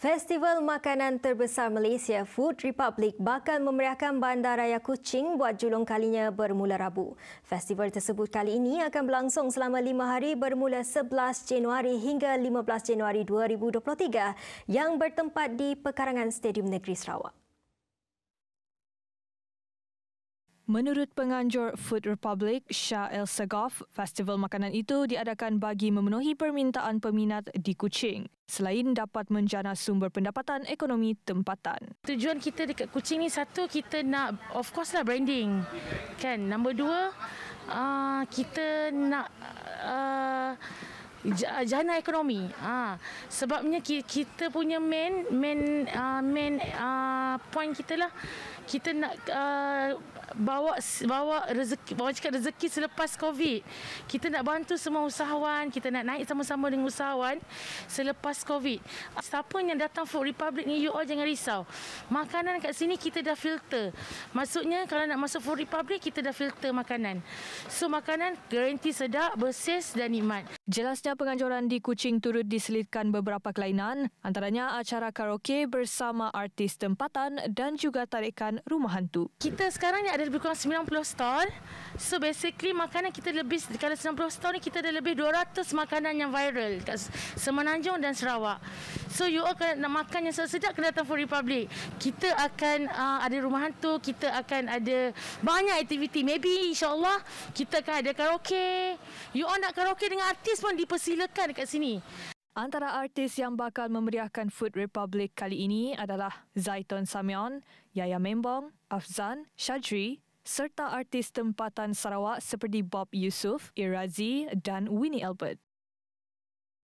Festival makanan terbesar Malaysia Food Republic bakal memeriahkan Bandaraya Kuching buat julung kalinya bermula Rabu. Festival tersebut kali ini akan berlangsung selama lima hari bermula 11 Januari hingga 15 Januari 2023 yang bertempat di Pekarangan Stadium Negeri Sarawak. Menurut penganjur Food Republic, Shah El Sagaf, festival makanan itu diadakan bagi memenuhi permintaan peminat di Kuching selain dapat menjana sumber pendapatan ekonomi tempatan. Tujuan kita dekat Kuching ni satu kita nak of course lah branding. Kan? Nombor dua, uh, kita nak uh, jana ekonomi. Uh, sebabnya kita punya main main uh, main uh, point kita lah kita nak uh, bawa bawa rezeki bawa cakap rezeki selepas covid kita nak bantu semua usahawan kita nak naik sama-sama dengan usahawan selepas covid siapa yang datang food republic ni you all jangan risau makanan kat sini kita dah filter maksudnya kalau nak masuk food republic kita dah filter makanan so makanan garanti sedap bersih dan nikmat jelasnya penganjuran di kucing turut diselitkan beberapa kelainan antaranya acara karaoke bersama artis tempatan dan juga tarikan rumah hantu kita sekarang ni ada lebih kurang 90 stall. So basically makanan kita lebih kalau 90 stall ni kita ada lebih 200 makanan yang viral kat Semenanjung dan Sarawak. So you all kena nak makan yang sedap-sedap kena datang Food Republic. Kita akan uh, ada rumah hantu, kita akan ada banyak aktiviti. Maybe insyaAllah kita akan ada karaoke. You all nak karaoke dengan artis pun dipersilakan dekat sini. Antara artis yang bakal memeriahkan Food Republic kali ini adalah Zaiton Samion, Yaya Membong, Afzan, Shadri serta artis tempatan Sarawak seperti Bob Yusuf, Irazi dan Winnie Albert.